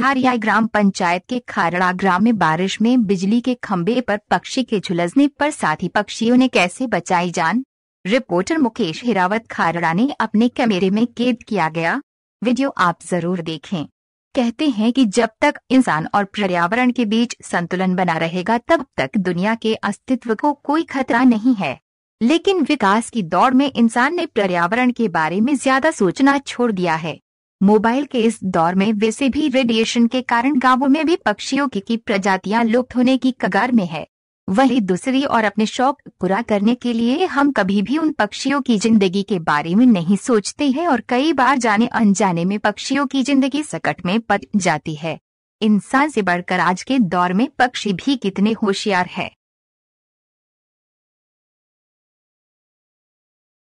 ढारिया ग्राम पंचायत के खारड़ा ग्राम में बारिश में बिजली के खम्भे पर पक्षी के झुलसने पर साथी पक्षियों ने कैसे बचाई जान रिपोर्टर मुकेश हिरावत खारड़ा ने अपने कैमरे में कैद किया गया वीडियो आप जरूर देखें कहते हैं कि जब तक इंसान और पर्यावरण के बीच संतुलन बना रहेगा तब तक दुनिया के अस्तित्व को कोई खतरा नहीं है लेकिन विकास की दौड़ में इंसान ने पर्यावरण के बारे में ज्यादा सोचना छोड़ दिया है मोबाइल के इस दौर में वैसे भी रेडिएशन के कारण गांवों में भी पक्षियों की, की प्रजातियां लुप्त होने की कगार में है वही दूसरी और अपने शौक पूरा करने के लिए हम कभी भी उन पक्षियों की जिंदगी के बारे में नहीं सोचते हैं और कई बार जाने अनजाने में पक्षियों की जिंदगी सकट में पट जाती है इंसान से बढ़कर आज के दौर में पक्षी भी कितने होशियार है